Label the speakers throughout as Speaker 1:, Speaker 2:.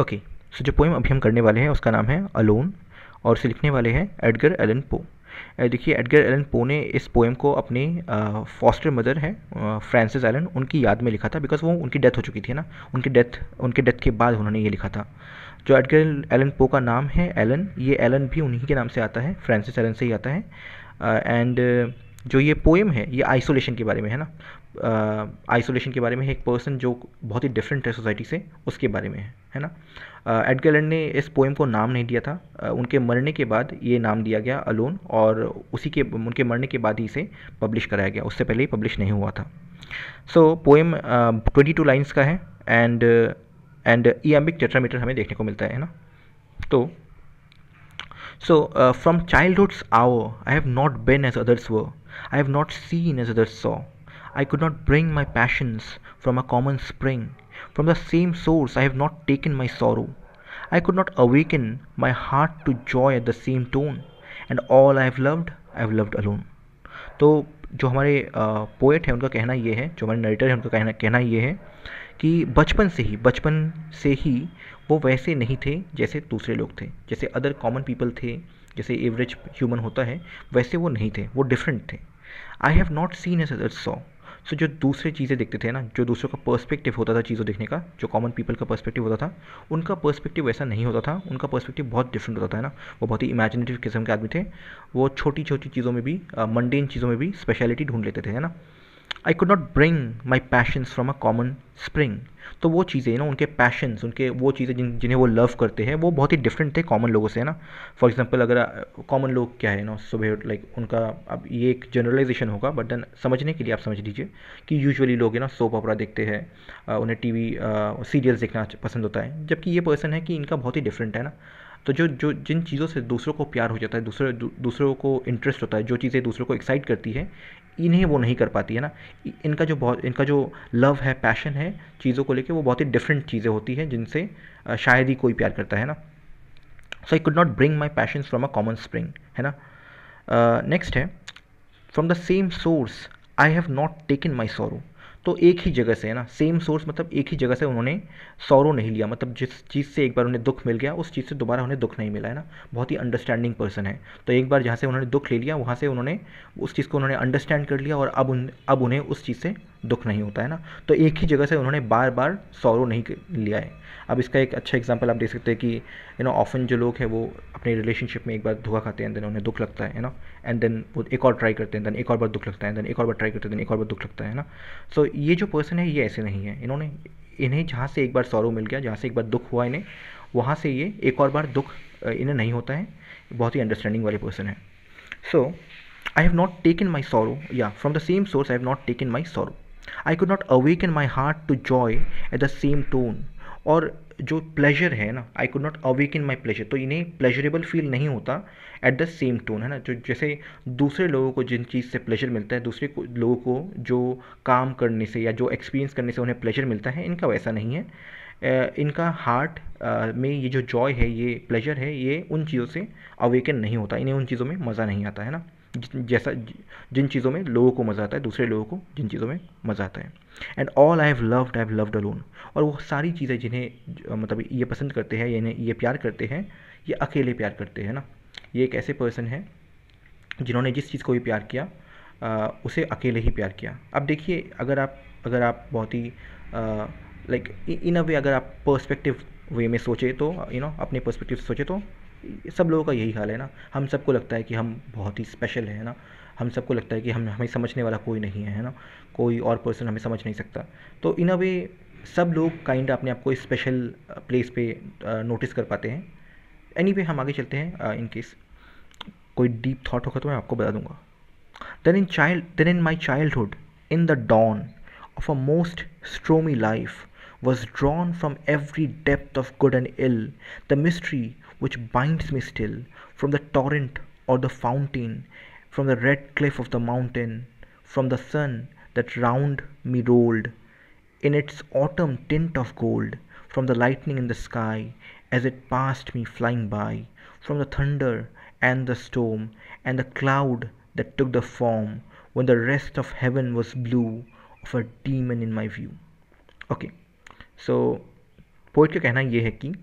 Speaker 1: Okay so जो poem अभी हम करने वाले हैं उसका नाम है अलोन और उसे लिखने वाले हैं एडगर एलन पो देखिए एडगर एलन पो ने इस पोएम को अपनी फॉस्टर मदर है फ्रांसिस एलन उनकी याद में लिखा था बिकॉज वो उनकी डेथ हो चुकी थी ना उनकी डेथ उनके डेथ के बाद उन्होंने ये लिखा था जो एडगर एलन पो का नाम है एलन ये एलन भी उन्हीं के नाम से आता है फ्रांसिस एलन से ही आता है एंड uh, जो ये पोएम है ये आइसोलेशन के बारे में है ना आइसोलेशन के बारे में है एक पर्सन जो बहुत ही डिफरेंट है सोसाइटी से उसके बारे में है है ना uh, ने इस पोएम को नाम नहीं दिया था uh, उनके मरने के बाद ये नाम दिया गया अलोन और उसी के उनके मरने के बाद ही इसे पब्लिश कराया गया उससे पहले ही पब्लिश नहीं हुआ था so poem twenty two lines का है and and iambic tetrameter हमें देखने को मिलता है ना तो so from from hour I have not been as others others I have not not seen as others saw I could not bring my passions from a common spring. From the same source I have not taken my sorrow. I could not awaken my heart to joy at the same tone. And all I have loved, I have loved alone तो जो हमारे poet हैं उनका कहना ये है जो हमारे नरेटर हैं उनका कहना कहना ये है कि बचपन से ही बचपन से ही वो वैसे नहीं थे जैसे दूसरे लोग थे जैसे अदर कॉमन पीपल थे जैसे एवरेज ह्यूमन होता है वैसे वो नहीं थे वो डिफरेंट थे I have not seen as other saw so जो दूसरे चीज़ें देखते थे ना जो दूसरों का पर्सपेक्टिव होता था चीज़ों देखने का जो कॉमन पीपल का पर्सपेक्टिव होता था उनका पर्सपेक्टिव ऐसा नहीं होता था उनका पर्सपेक्टिव बहुत डिफरेंट होता था ना वो बहुत ही इमेजिनेटिव किस्म के आदमी थे वो छोटी छोटी चीज़ों में भी मंडेन चीज़ों में भी स्पेशलिटी ढूंढ लेते थे है ना I could not bring my passions from a common spring तो वो चीज़ें ना उनके पैशंस उनके वो चीज़ें जिन जिन्हें वो लव करते हैं वो बहुत ही डिफरेंट थे कॉमन लोगों से है ना फॉर एग्जाम्पल अगर कॉमन uh, लोग क्या है ना सुबह लाइक उनका अब ये एक जनरलाइजेशन होगा बट देन समझने के लिए आप समझ लीजिए कि यूजुअली लोग है ना सोप ऑपरा देखते हैं uh, उन्हें टी वी सीरियल्स देखना पसंद होता है जबकि ये पर्सन है कि इनका बहुत ही डिफरेंट है ना तो जो जो जिन चीज़ों से दूसरों को प्यार हो जाता है दूसरे दूसरों को इंटरेस्ट होता है जो चीज़ें दूसरों को एक्साइट करती है इन्हें वो नहीं कर पाती है ना इनका जो बहुत इनका जो लव है पैशन है चीज़ों को लेके वो बहुत ही डिफरेंट चीज़ें होती हैं जिनसे शायद ही कोई प्यार करता है ना so I could not bring my passion from a common spring है ना नेक्स्ट है from the same source I have not taken my sorrow तो एक ही जगह से है ना सेम सोर्स मतलब एक ही जगह से उन्होंने सौरों नहीं लिया मतलब जिस चीज़ से एक बार उन्हें दुख मिल गया उस चीज़ से दोबारा उन्हें दुख नहीं मिला है ना बहुत ही अंडरस्टैंडिंग पर्सन है तो एक बार जहाँ से उन्होंने दुख ले लिया वहाँ से उन्होंने उस चीज़ को उन्होंने अंडरस्टैंड कर लिया और अब उन अब उन्हें उस चीज़ से दुख नहीं होता है ना तो एक ही जगह से उन्होंने बार बार सौरव नहीं लिया है अब इसका एक अच्छा एग्जाम्पल आप देख सकते हैं कि यू नो ऑफन जो लोग हैं वो अपने रिलेशनशिप में एक बार धोखा खाते हैं देन उन्हें दुख लगता है ना एंड देन वो एक और ट्राई करते हैं देन एक और बार दुख लगता है देन एक और बार ट्राई करते हैं देन एक और बार दुख लगता है ना सो ये जो पर्सन है ये ऐसे नहीं है इन्होंने इन्हें जहाँ से एक बार सौरव मिल गया जहाँ से एक बार दुख हुआ इन्हें वहाँ से ये एक और बार दुख इन्हें नहीं होता है बहुत ही अंडरस्टैंडिंग वाले पर्सन है so I have not taken my sorrow या from the same source I have not taken my sorrow I could not awaken my heart to joy at the same tone और जो pleasure है ना I could not awaken my pleasure तो इन्हें pleasurable feel नहीं होता eight the same tone है ना जो जैसे दूसरे लोगों को जिन चीज़ से प्लेजर मिलता है दूसरे को, लोगों को जो काम करने से या जो एक्सपीरियंस करने से उन्हें प्लेजर मिलता है इनका वैसा नहीं है इनका हार्ट में ये जो जॉय है ये प्लेजर है ये उन चीज़ों से अवेकन नहीं होता इन्हें उन चीज़ों में मज़ा नहीं आता है ना जैसा जिन चीज़ों में लोगों को मज़ा आता है दूसरे लोगों को जिन चीज़ों में मज़ा आता है and all I have loved I have loved alone और वो सारी चीज़ें जिन्हें मतलब ये पसंद करते हैं या ये प्यार करते हैं ये अकेले प्यार करते हैं ना ये एक ऐसे पर्सन है जिन्होंने जिस चीज़ को भी प्यार किया उसे अकेले ही प्यार किया अब देखिए अगर आप अगर आप बहुत ही लाइक इन अ वे अगर आप पर्सपेक्टिव वे में सोचे तो यू you नो know, अपने पर्सपेक्टिव से सोचे तो सब लोगों का यही हाल है ना हम सबको लगता है कि हम बहुत ही स्पेशल हैं ना हम सबको लगता है कि हम हमें समझने वाला कोई नहीं है है ना कोई और पर्सन हमें समझ नहीं सकता तो इन अ वे सब लोग काइंड अपने आप को स्पेशल प्लेस पे नोटिस कर पाते हैं एनी वे हम आगे चलते हैं इन केस कोई डीप थाट होगा तो मैं आपको बता दूंगा then in child then in my childhood in the dawn of a most stormy life was drawn from every depth of good and ill the mystery which binds me still from the torrent or the fountain, from the red cliff of the mountain, from the sun that round me rolled in its autumn tint of gold, from the lightning in the sky as it passed me flying by, from the thunder and the storm and the cloud that took the form when the rest of heaven was blue of a demon in my view. Okay, so poet का कहना यह है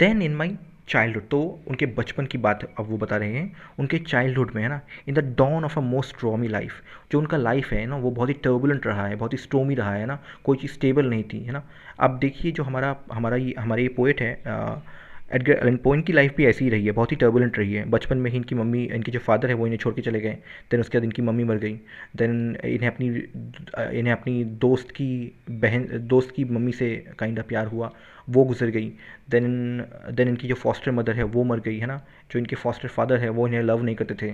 Speaker 1: then in my childhood तो उनके बचपन की बात अब वो बता रहे हैं उनके चाइल्डहुड में है ना in the dawn of a most stormy life जो उनका लाइफ है ना वो बहुत ही टर्बुलेंट रहा है बहुत ही स्ट्रोमी रहा है ना कोई चीज़ स्टेबल नहीं थी है ना अब देखिए जो हमारा हमारा ये हमारे ये पोएट है एडगर एलन पोइन की लाइफ भी ऐसी ही रही है बहुत ही टर्बुलेंट रही है बचपन में ही इनकी मम्मी इनके जो फादर है वो इन्हें छोड़ के चले गए देन उसके बाद इनकी मम्मी मर गई देन इन्हें अपनी इन्हें अपनी दोस्त की बहन दोस्त की मम्मी से काइंड ऑफ प्यार हुआ वो गुजर गई देन देन इनकी जो फॉस्टर मदर है वो मर गई है ना जो इनके फॉस्टर फादर है वो इन्हें लव नहीं करते थे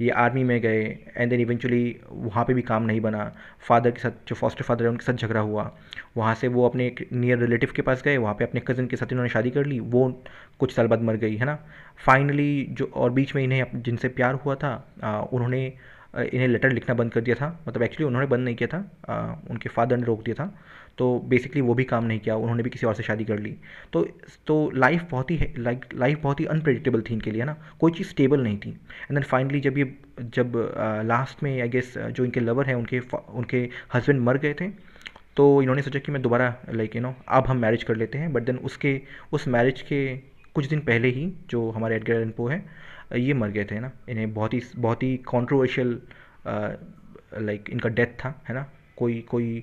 Speaker 1: ये आर्मी में गए एंड देन इवेंचुअली वहाँ पे भी काम नहीं बना फादर के साथ जो फॉस्टर फादर है उनके साथ झगड़ा हुआ वहाँ से वो अपने एक नियर रिलेटिव के पास गए वहाँ पे अपने कज़न के साथ इन्होंने शादी कर ली वो कुछ साल बाद मर गई है ना फाइनली जो और बीच में इन्हें जिनसे प्यार हुआ था आ, उन्होंने इन्हें लेटर लिखना बंद कर दिया था मतलब एक्चुअली उन्होंने बंद नहीं किया था आ, उनके फादर ने रोक दिया था तो बेसिकली वो भी काम नहीं किया उन्होंने भी किसी और से शादी कर ली तो तो लाइफ बहुत ही लाइक लाइफ बहुत ही अनप्रडिक्टेबल थी इनके लिए ना कोई चीज़ स्टेबल नहीं थी एंड देन फाइनली जब ये जब लास्ट में आई गेस जो इनके लवर हैं उनके उनके हस्बैंड मर गए थे तो इन्होंने सोचा कि मैं दोबारा लाइक यू नो अब हम मैरिज कर लेते हैं बट देन उसके उस मैरिज के कुछ दिन पहले ही जो हमारे एडगर एन पो हैं ये मर गए थे ना इन्हें बहुत ही बहुत ही कॉन्ट्रोवर्शियल लाइक इनका डेथ था है ना कोई कोई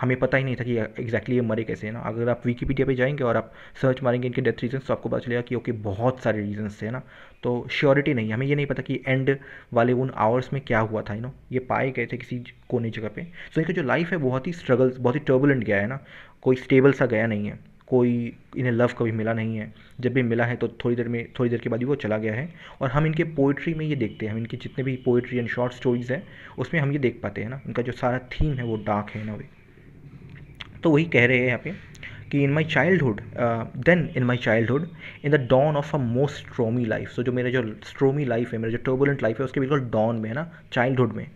Speaker 1: हमें पता ही नहीं था कि एग्जैक्टली ये मरे कैसे है ना अगर आप विकीपीडिया पे जाएंगे और आप सर्च मारेंगे इनके डेथ रीजन्स तो आपको पता चलेगा कि ओके बहुत सारे रीजन्स थे ना तो श्योरिटी नहीं हमें ये नहीं पता कि एंड वाले उन आवर्स में क्या हुआ था यू नो ये पाए गए थे किसी कोने जगह पे सो so, इनका जो लाइफ है बहुत ही स्ट्रगल बहुत ही टर्बुलेंट गया है ना कोई स्टेबल सा गया नहीं है कोई इन्हें लव कभी मिला नहीं है जब भी मिला है तो थोड़ी देर में थोड़ी देर के बाद ही वो चला गया है और हम इनके पोइट्री में ये देखते हैं हम इनकी जितने भी पोइट्री एंड शॉर्ट स्टोरीज़ हैं उसमें हम ये देख पाते हैं ना इनका जो सारा थीम है वो डार्क है ना वे तो वही कह रहे हैं यहाँ पे कि in my childhood then in my childhood in the dawn of a most stormy life so जो मेरा जो स्ट्रोमी लाइफ है मेरा जो टर्बुलेंट लाइफ है उसके बिल्कुल डॉन में है ना चाइल्डहुड में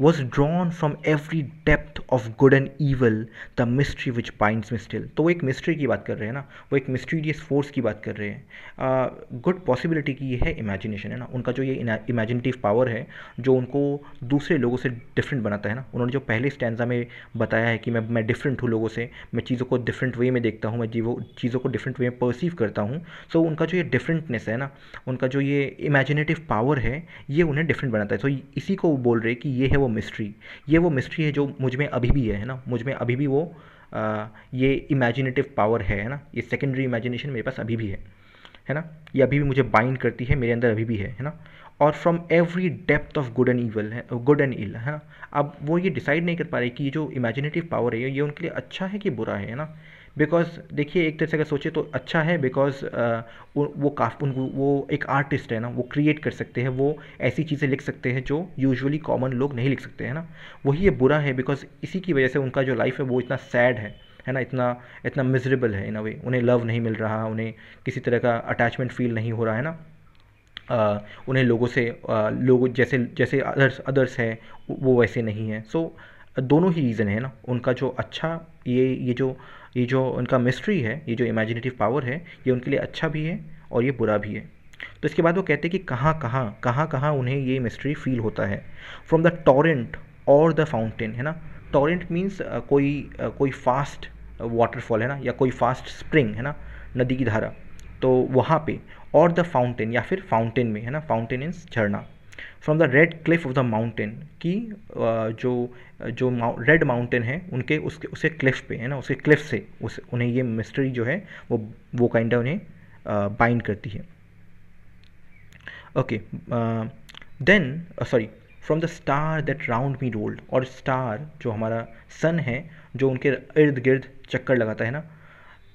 Speaker 1: was drawn from every depth of good and evil the mystery which binds me still तो वो एक मिस्ट्री की बात कर रहे हैं ना वो एक मिस्टीरियस फोर्स की बात कर रहे हैं गुड पॉसिबिलिटी की ये है इमेजिनेशन है ना उनका जो ये इमेजिनेटिव पावर है जो उनको दूसरे लोगों से डिफरेंट बनाता है ना उन्होंने जो पहले स्टैंडा में बताया है कि मैं मैं डिफरेंट हूँ लोगों से मैं चीज़ों को डिफरेंट वे में देखता हूँ मैं जीवो चीज़ों को डिफरेंट वे में परसीव करता हूँ सो तो so, उनका जो ये डिफरेंटनेस है ना उनका जो ये इमेजिनेटिव पावर है ये उन्हें डिफरेंट बनाता है सो तो so, इसी को बोल रहे कि ये है वो मिस्ट्री ये वो मिस्ट्री है जो मुझ में अभी भी है है ना मुझ में अभी भी वो आ, ये इमेजिनेटिव पावर है है ना ये सेकेंडरी इमेजिनेशन मेरे पास अभी भी है है ना ये अभी भी मुझे बाइंड करती है मेरे अंदर अभी भी है है ना और from every depth of good and evil है गुड एंड इल है ना अब वो ये डिसाइड नहीं कर पा रहे कि ये जो इमेजिनेटिव पावर है ये उनके लिए अच्छा है कि बुरा है ना बिकॉज देखिए एक तरह से अगर सोचे तो अच्छा है बिकॉज वो काफ़ी उनको वो एक आर्टिस्ट है ना वो क्रिएट कर सकते हैं वो ऐसी चीज़ें लिख सकते हैं जो यूजुअली कॉमन लोग नहीं लिख सकते हैं ना वही ये बुरा है बिकॉज इसी की वजह से उनका जो लाइफ है वो इतना सैड है है ना इतना इतना मिजरेबल है इन अ वे उन्हें लव नहीं मिल रहा उन्हें किसी तरह का अटैचमेंट फील नहीं हो रहा है ना उन्हें लोगों से लोगों जैसे जैसे अदर्स अदर्स हैं वो वैसे नहीं हैं सो so, दोनों ही रीज़न है ना उनका जो अच्छा ये ये जो ये जो उनका मिस्ट्री है ये जो इमेजिनेटिव पावर है ये उनके लिए अच्छा भी है और ये बुरा भी है तो इसके बाद वो कहते हैं कि कहाँ कहाँ कहाँ कहाँ उन्हें ये मिस्ट्री फील होता है फ्रॉम द टॉरेंट और द फाउंटेन है ना टॉरेंट मीन्स कोई कोई फास्ट वाटरफॉल है ना या कोई फास्ट स्प्रिंग है ना नदी की धारा तो वहाँ पे और द फाउंटेन या फिर फाउंटेन में है ना फाउंटेन इन्स झरना from the red cliff of the mountain कि जो जो रेड माउंटेन है उनके उसके उसे क्लिफ पे है ना उसके क्लिफ से उस उन्हें ये मिस्ट्री जो है वो वो काइंड उन्हें बाइंड करती है okay then sorry from the star that round me rolled और स्टार जो हमारा सन है जो उनके इर्द गिर्द चक्कर लगाता है ना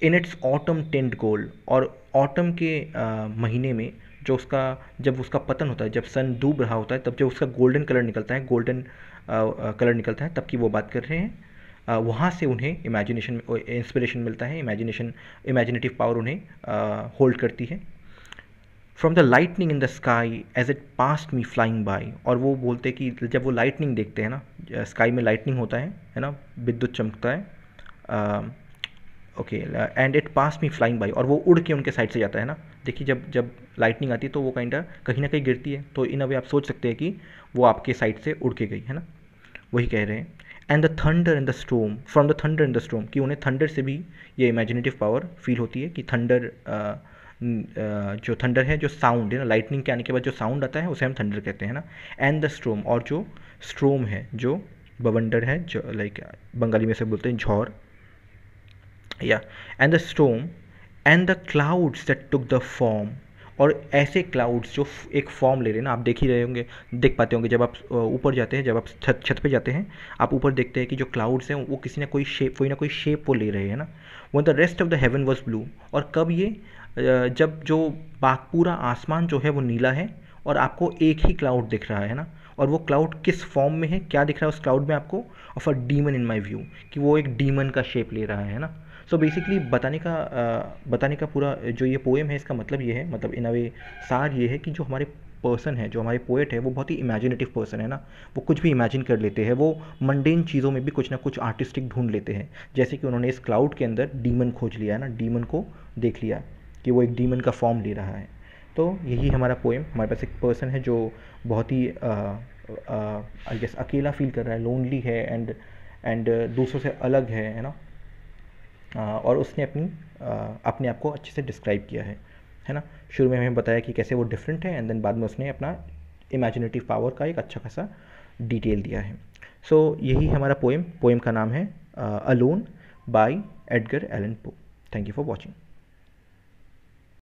Speaker 1: in its autumn tint gold और ऑटम के uh, महीने में जो उसका जब उसका पतन होता है जब सन डूब रहा होता है तब जब उसका गोल्डन कलर निकलता है गोल्डन कलर निकलता है तब की वो बात कर रहे हैं वहाँ से उन्हें इमेजिनेशन इंस्पिरेशन मिलता है इमेजिनेशन इमेजिनेटिव पावर उन्हें होल्ड करती है from the lightning in the sky as it passed me flying by और वो बोलते कि जब वो लाइटनिंग देखते हैं ना स्काई में लाइटनिंग होता है है ना विद्युत चमकता है uh, okay and it pass me flying by और वो उड़ के उनके साइड से जाता है ना देखिए जब जब लाइटनिंग आती है तो वो काइंड कहीं ना कहीं गिरती है तो इन अवे आप सोच सकते हैं कि वो आपके साइड से उड़ के गई है ना वही कह रहे हैं and the thunder and the storm from the thunder and the storm कि उन्हें थंडर से भी ये इमेजिनेटिव पावर फील होती है कि थंडर uh, uh, जो थंडर है जो साउंड है ना लाइटनिंग के आने के बाद जो साउंड आता है उसे हम थंडर कहते हैं ना एंड द स्ट्रोम और जो स्ट्रोम है जो बवंडर है जो लाइक बंगाली में से बोलते हैं झौर या and the storm and the clouds that took the form और ऐसे क्लाउड्स जो एक फॉर्म ले रहे हैं ना आप देख ही रहे होंगे देख पाते होंगे जब आप ऊपर जाते हैं जब आप छत छत पे जाते हैं आप ऊपर देखते हैं कि जो क्लाउड्स हैं वो किसी ना कोई शेप कोई ना कोई शेप वो ले रहे हैं ना when the rest of the heaven was blue और कब ये जब जो पूरा आसमान जो है वो नीला है और आपको एक ही क्लाउड दिख रहा है ना और वो क्लाउड किस फॉर्म में है क्या दिख रहा है उस क्लाउड में आपको of a demon in my view कि वो एक डीमन का शेप ले रहा है ना सो बेसिकली बताने का बताने का पूरा जो ये पोएम है इसका मतलब ये है मतलब इन अ वे सार ये है कि जो हमारे पर्सन है जो हमारे पोएट है वो बहुत ही इमेजिनेटिव पर्सन है ना वो कुछ भी इमेजिन कर लेते हैं वो मंडेन चीज़ों में भी कुछ ना कुछ आर्टिस्टिक ढूंढ लेते हैं जैसे कि उन्होंने इस क्लाउड के अंदर डीमन खोज लिया है ना डीमन को देख लिया कि वो एक डीमन का फॉर्म ले रहा है तो यही हमारा पोएम हमारे पास एक पर्सन है जो बहुत ही आई गेस अकेला फील कर रहा है लोनली है एंड एंड दूसरों से अलग है है ना और उसने अपनी अपने आप को अच्छे से डिस्क्राइब किया है है ना शुरू में हमें बताया कि कैसे वो डिफरेंट है एंड देन बाद में उसने अपना इमेजिनेटिव पावर का एक अच्छा खासा डिटेल दिया है सो so, यही हमारा पोएम पोएम का नाम है alone by Edgar Allan Poe thank you for watching